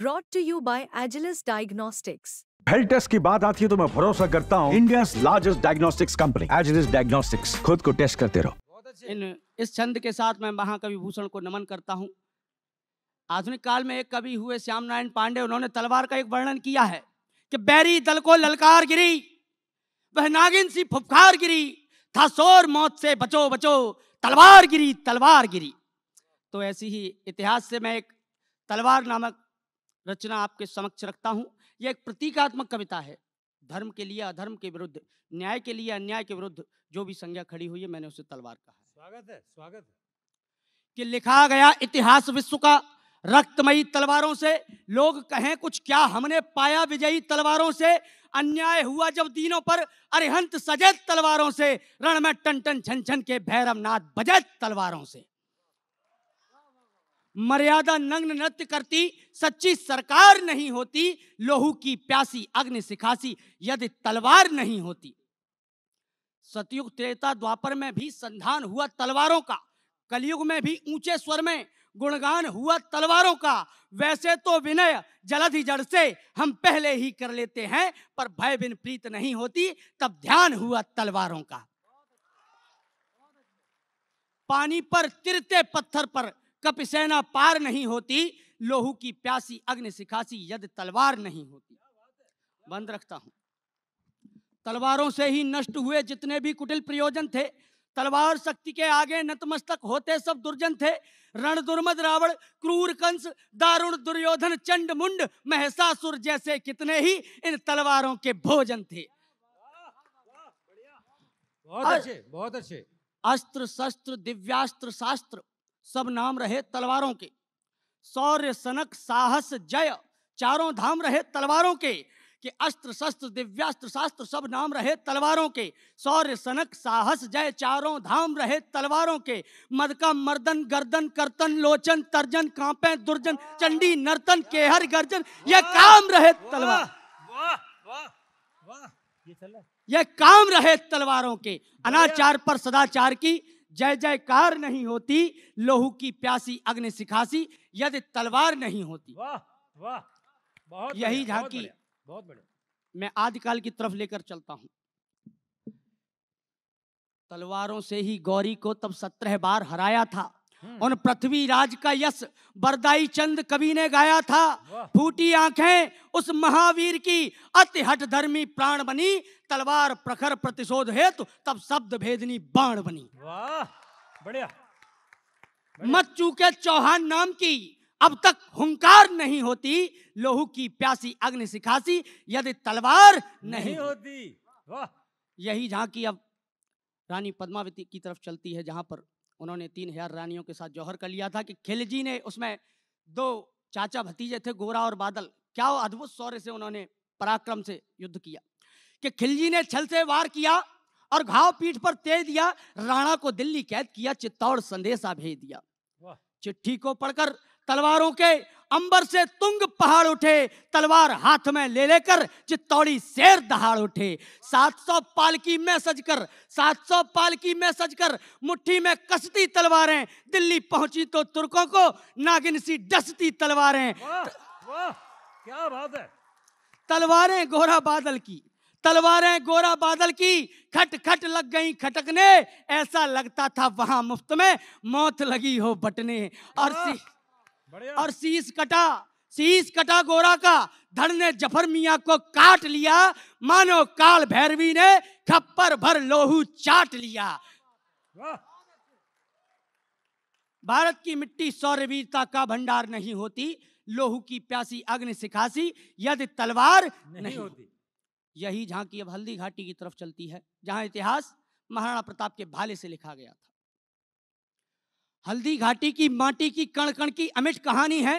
Broad to you by Agilus diagnostics health test की बात आती है तो मैं भरोसा करता हूँ India largest diagnostics company Agilus diagnostics खुद को टेस्ट करते रहो इन इस छंद के साथ मैं महाकवि भूषण को नमन करता हूँ आधुनिक काल में एक कवि हुए श्याम नारायण पांडे उन्होंने तलवार का एक वर्णन किया है कि बैरी दल को ललकार गिरी वह नागिन सी फुफकार गिरी था सोर मौत से बचो बचो तलवार गिरी तलवार गिरी तो ऐसी ही इतिहास से मैं एक तलवार नामक रचना आपके समक्ष रखता हूँ यह एक प्रतीकात्मक कविता है धर्म के लिए अधर्म के विरुद्ध न्याय के लिए अन्याय के विरुद्ध जो भी संज्ञा खड़ी हुई है मैंने उसे तलवार कहा स्वागत है स्वागत है कि लिखा गया इतिहास विश्व का रक्तमयी तलवारों से लोग कहें कुछ क्या हमने पाया विजयी तलवारों से अन्याय हुआ जब दिनों पर अरिहंत सजत तलवारों से रण में टन टन छन छन के भैरवनाथ बजत तलवारों से मर्यादा नग्न नृत्य करती सच्ची सरकार नहीं होती लोहू की प्यासी अग्नि सिखासी यदि तलवार नहीं होती सतयुग त्रेता द्वापर में भी संधान हुआ तलवारों का कलयुग में भी ऊंचे स्वर में गुणगान हुआ तलवारों का वैसे तो विनय जलधि जड़ से हम पहले ही कर लेते हैं पर भय बिन प्रीत नहीं होती तब ध्यान हुआ तलवारों का पानी पर तिरते पत्थर पर कपिसेना पार नहीं होती लोहू की प्यासी अग्नि सिखासी यद तलवार नहीं होती बंद रखता हूं तलवारों से ही नष्ट हुए जितने भी कुटिल प्रयोजन थे तलवार शक्ति के आगे नतमस्तक होते सब दुर्जन थे रण दुर्मद रावण क्रूर कंस दारुण दुर्योधन चंड मुंड महसासुर जैसे कितने ही इन तलवारों के भोजन थे बहुत अच्छे बहुत अच्छे अस्त्र शस्त्र दिव्यास्त्र शास्त्र सब नाम रहे तलवारों के सौर्य सनक साहस जय चारों धाम रहे तलवारों के कि अस्त्र शस्त्र दिव्यास्त्र शास्त्र सब नाम रहे तलवारों के सौर्य सनक साहस जय चारों धाम रहे तलवारों के मदका मर्दन गर्दन करतन लोचन तर्जन कांपे दुर्जन चंडी नर्तन केहर गर्जन ये काम रहे तलवार ये काम रहे तलवारों के अनाचार पर सदाचार की जय जयकार नहीं होती लोहू की प्यासी अग्नि सिखासी यदि तलवार नहीं होती वाह वाह बहुत यही झांकी बहुत बढ़िया मैं आदिकाल की तरफ लेकर चलता हूं तलवारों से ही गौरी को तब सत्रह बार हराया था उन हम्म। पृथ्वीराज का यश बरदाई चंद कवि ने गाया था फूटी आंखें उस महावीर की अति हट धर्मी प्राण बनी तलवार प्रखर प्रतिशोध हेतु तब शब्द भेदनी बाण बनी वाह बढ़िया मत चूके चौहान नाम की अब तक हुंकार नहीं होती लोहू की प्यासी अग्नि सिखासी यदि तलवार नहीं, नहीं होती वाह यही झांकी अब रानी पद्मावती की तरफ चलती है जहां पर उन्होंने तीन हजार रानियों के साथ जौहर कर लिया था कि खिलजी ने उसमें दो चाचा भतीजे थे गोरा और बादल क्या अद्भुत शौर्य से उन्होंने पराक्रम से युद्ध किया कि खिलजी ने छल से वार किया और घाव पीठ पर तेज दिया राणा को दिल्ली कैद किया चित्तौड़ संदेशा भेज दिया चिट्ठी को पढ़कर तलवारों के अंबर से तुंग पहाड़ उठे तलवार हाथ में ले लेकर चित्तौड़ी शेर दहाड़ उठे सात सौ पालकी में सजकर सात सौ पालकी में सजकर मुट्ठी में कसती तलवारें दिल्ली पहुंची तो तुर्कों को नागिन सी डसती तलवारें क्या बात है तलवारें गोरा बादल की तलवारें गोरा बादल की खट खट लग गई खटकने ऐसा लगता था वहां मुफ्त में मौत लगी हो बटने और सी और शीश कटा शीश कटा गोरा का धड़ ने जफर मिया को काट लिया मानो काल भैरवी ने खप्पर भर लोहू चाट लिया भारत की मिट्टी सौरवीरता का भंडार नहीं होती लोहू की प्यासी अग्नि सिखासी यदि तलवार नहीं, नहीं होती यही झांकी अब हल्दी घाटी की तरफ चलती है जहां इतिहास महाराणा प्रताप के भाले से लिखा गया था हल्दी घाटी की माटी की कण कण की अमिट कहानी है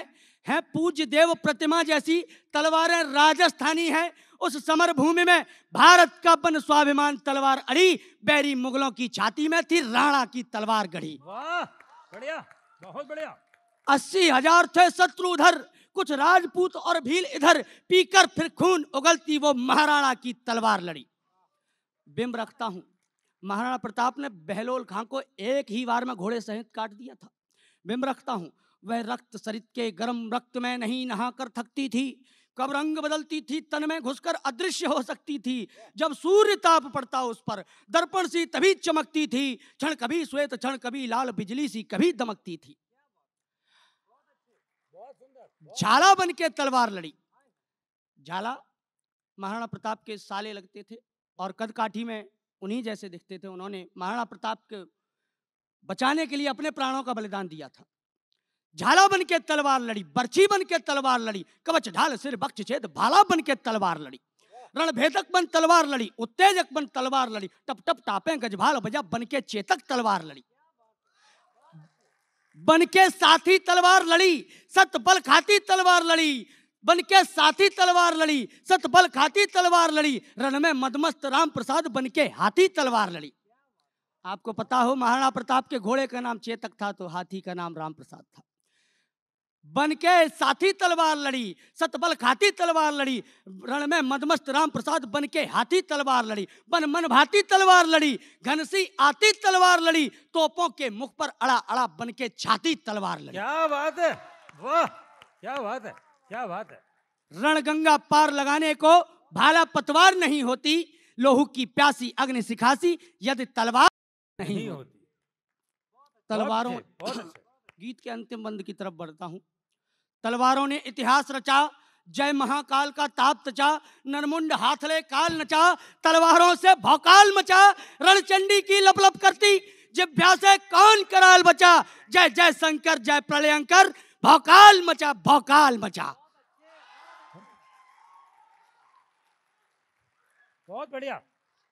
है पूज्य देव प्रतिमा जैसी तलवारें राजस्थानी है उस समर भूमि में भारत का बन स्वाभिमान तलवार अड़ी बैरी मुगलों की छाती में थी राणा की तलवार गढ़ी बढ़िया बहुत बढ़िया अस्सी हजार थे शत्रु उधर कुछ राजपूत और भील इधर पीकर फिर खून उगलती वो महाराणा की तलवार लड़ी बिम रखता हूं महाराणा प्रताप ने बहलोल खां को एक ही बार में घोड़े सहित काट दिया था विम रखता हूँ वह रक्त सरित के गर्म रक्त में नहीं नहा कर थकती थी कब रंग बदलती थी तन में घुसकर अदृश्य हो सकती थी जब सूर्य ताप पड़ता उस पर दर्पण सी तभी चमकती थी क्षण कभी श्वेत क्षण कभी लाल बिजली सी कभी दमकती थी झाला बन के तलवार लड़ी झाला महाराणा प्रताप के साले लगते थे और कदकाठी में उन्हीं जैसे दिखते थे उन्होंने महाराणा प्रताप के बचाने के लिए अपने प्राणों का बलिदान दिया था झाला बन के तलवार लड़ी बर्ची बन के तलवार लड़ी कवच ढाल सिर बक्ष छेद भाला बन के तलवार लड़ी रणभेदक बन तलवार लड़ी उत्तेजक बन तलवार लड़ी टप टप टापे गजभाल बजा बन के चेतक तलवार लड़ी बन के साथी तलवार लड़ी सत बल खाती तलवार लड़ी बन के साथी तलवार लड़ी सतबल खाती तलवार लड़ी रण में मदमस्त राम प्रसाद बन के हाथी तलवार लड़ी आपको पता हो महाराणा प्रताप के घोड़े का नाम चेतक था तो हाथी का नाम राम प्रसाद था बन के साथी तलवार लड़ी सतबल खाती तलवार लड़ी रण में मदमस्त राम प्रसाद बन के हाथी तलवार लड़ी बन मन भाती तलवार लड़ी घनसी आती तलवार लड़ी तोपों के मुख पर अड़ा अड़ा बन के छाती तलवार लड़ी क्या बात है वाह क्या बात है क्या बात है रणगंगा पार लगाने को भाला पतवार नहीं होती लोहू की प्यासी अग्नि सिखासी यदि तलवार नहीं, नहीं होती तलवारों गीत के अंतिम बंद की तरफ बढ़ता हूं तलवारों ने इतिहास रचा जय महाकाल का ताप तचा नरमुंड हाथले काल नचा तलवारों से भौकाल मचा रणचंडी की लपलप करती जिभ्या से कौन कराल बचा जय जय शंकर जय प्रलयंकर भौकाल मचा भौकाल मचा बहुत बढ़िया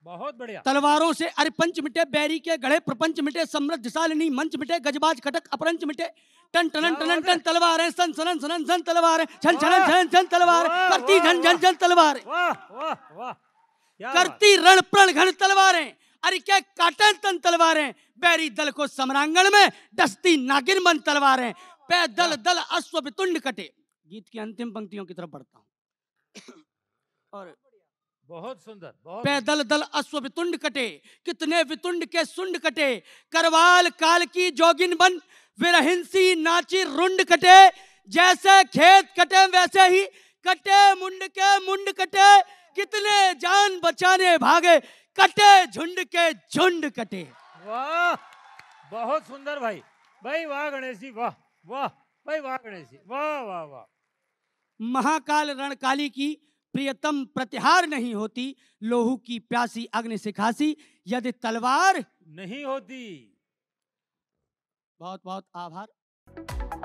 बहुत बढ़िया तलवारों से अरिपंच मिटे बैरी के गढ़े प्रपंच मिटे समृद्ध शालिनी मंच मिटे गजबाज खटक अपरंच मिटे टन टनन टनन टन तलवार सन सनन सनन सन तलवार छन छन छन छन तलवार करती झन झन झन तलवार करती रण प्रण घन तलवारें अरे क्या काटन तन तलवारें बैरी दल को सम्रांगण में डस्ती नागिन बन तलवारें पैदल दल अश्व वितुंड कटे गीत की अंतिम पंक्तियों की तरफ बढ़ता हूँ और बहुत सुंदर पैदल दल अश्व वितुंड कटे कितने वितुंड के सुंड कटे करवाल काल की जोगिन बन विरहिंसी नाची रुंड कटे जैसे खेत कटे वैसे ही कटे मुंड के मुंड कटे कितने जान बचाने भागे कटे झुंड के झुंड कटे वाह बहुत सुंदर भाई भाई वाह गणेश जी वाह वाह भाई वाह गणेश जी वाह वाह वाह महाकाल रणकाली की प्रियतम प्रतिहार नहीं होती लोहू की प्यासी अग्नि से खासी यदि तलवार नहीं होती बहुत बहुत आभार